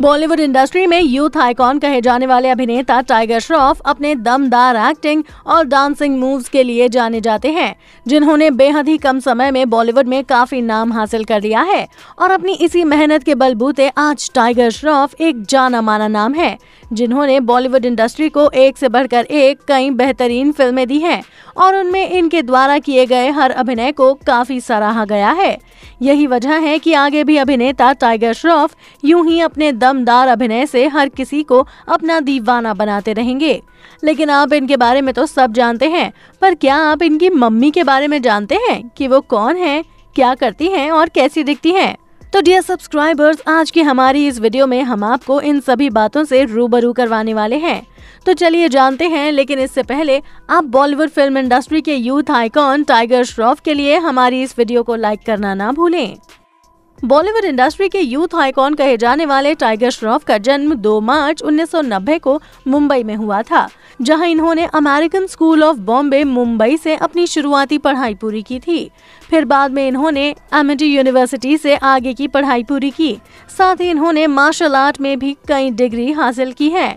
Bollywood industry में youth icon कहे जाने वाले अभिनेता टाइगर श्रॉफ अपने दमदार एक्टिंग और डांसिंग मूव्स के लिए जाने जाते हैं जिन्होंने बेहद ही कम समय में बॉलीवुड में काफी नाम हासिल कर लिया है और अपनी इसी मेहनत के बलबूते आज टाइगर श्रॉफ एक जाना माना नाम है जिन्होंने बॉलीवुड इंडस्ट्री को एक से बढ़कर एक कई बेहतरीन फिल्में दी हैं और उनमें इनके द्वारा किए गए हर अभिनय को काफी सराहा गया है यही वजह है कि आगे भी अभिनेता टाइगर श्रॉफ यूं ही अपने दमदार अभिनय से हर किसी को अपना दीवाना बनाते रहेंगे लेकिन आप इनके बारे में तो सब जानते हैं पर क्या आप इनकी मम्मी के बारे में जानते हैं कि वो कौन है क्या करती हैं और कैसी दिखती हैं तो डियर सब्सक्राइबर्स आज की हमारी इस वीडियो में हम आपको इन सभी बातों से रूबरू करवाने वाले हैं तो चलिए जानते हैं लेकिन इससे पहले आप बॉलीवुड फिल्म इंडस्ट्री के यूथ आइकॉन टाइगर श्रॉफ के लिए हमारी इस वीडियो को लाइक करना ना भूलें बॉलीवुड इंडस्ट्री के यूथ आइकॉन कहे जाने वाले टाइगर श्रॉफ का जन्म 2 मार्च 1990 को मुंबई में हुआ था जहां इन्होंने American school of Bombay Mumbai से अपनी शुरुआती पढ़ाई पूरी की थी फिर बाद में इन्होंने एमिटी यूनिवर्सिटी से आगे की पढ़ाई पूरी की साथ ही इन्होंने मार्शल आर्ट में भी कई डिग्री हासिल की है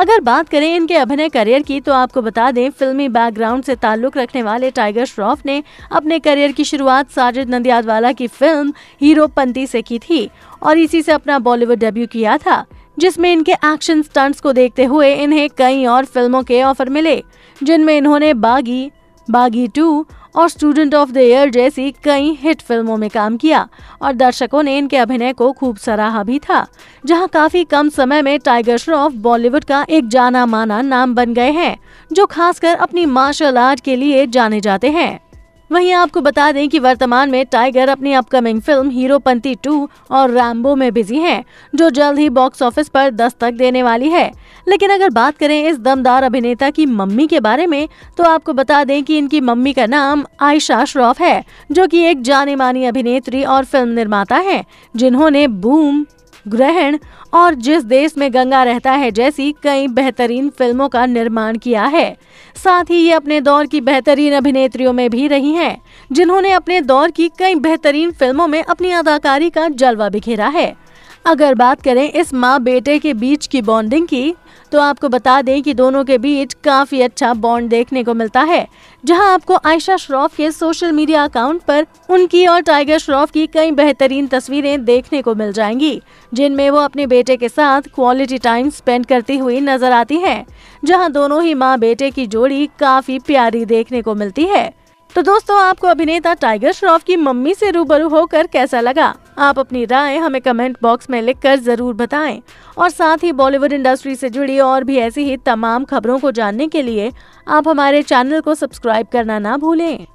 अगर बात करें इनके अभिनय करियर की तो आपको बता दें फिल्मी बैकग्राउंड से ताल्लुक रखने वाले टाइगर श्रॉफ ने अपने करियर की शुरुआत साजिद नंदियादवाला की फिल्म हीरो पंती से की थी और इसी से अपना बॉलीवुड डेब्यू किया था जिसमें इनके एक्शन स्टंट्स को देखते हुए इन्हें कई और फिल्मों के ऑफर मिले जिनमें इन्होंने बागी बागी टू और स्टूडेंट ऑफ द ईयर जैसी कई हिट फिल्मों में काम किया और दर्शकों ने इनके अभिनय को खूब सराहा भी था जहां काफी कम समय में टाइगर श्रॉफ बॉलीवुड का एक जाना माना नाम बन गए हैं जो खासकर अपनी मार्शल आर्ट के लिए जाने जाते हैं वहीं आपको बता दें कि वर्तमान में टाइगर अपनी अपकमिंग फिल्म हीरोपंती टू और रैम्बो में बिजी हैं, जो जल्द ही बॉक्स ऑफिस पर दस्तक देने वाली है लेकिन अगर बात करें इस दमदार अभिनेता की मम्मी के बारे में तो आपको बता दें कि इनकी मम्मी का नाम आयशा श्रॉफ है जो कि एक जाने मानी अभिनेत्री और फिल्म निर्माता है जिन्होंने बूम ग्रहण और जिस देश में गंगा रहता है जैसी कई बेहतरीन फिल्मों का निर्माण किया है साथ ही ये अपने दौर की बेहतरीन अभिनेत्रियों में भी रही हैं जिन्होंने अपने दौर की कई बेहतरीन फिल्मों में अपनी अदाकारी का जलवा बिखेरा है अगर बात करें इस माँ बेटे के बीच की बॉन्डिंग की तो आपको बता दें कि दोनों के बीच काफी अच्छा बॉन्ड देखने को मिलता है जहां आपको आयशा श्रॉफ के सोशल मीडिया अकाउंट पर उनकी और टाइगर श्रॉफ की कई बेहतरीन तस्वीरें देखने को मिल जाएंगी जिनमें वो अपने बेटे के साथ क्वालिटी टाइम स्पेंड करती हुई नजर आती है जहाँ दोनों ही माँ बेटे की जोड़ी काफी प्यारी देखने को मिलती है तो दोस्तों आपको अभिनेता टाइगर श्रॉफ की मम्मी से रूबरू होकर कैसा लगा आप अपनी राय हमें कमेंट बॉक्स में लिखकर जरूर बताएं और साथ ही बॉलीवुड इंडस्ट्री से जुड़ी और भी ऐसी ही तमाम खबरों को जानने के लिए आप हमारे चैनल को सब्सक्राइब करना ना भूलें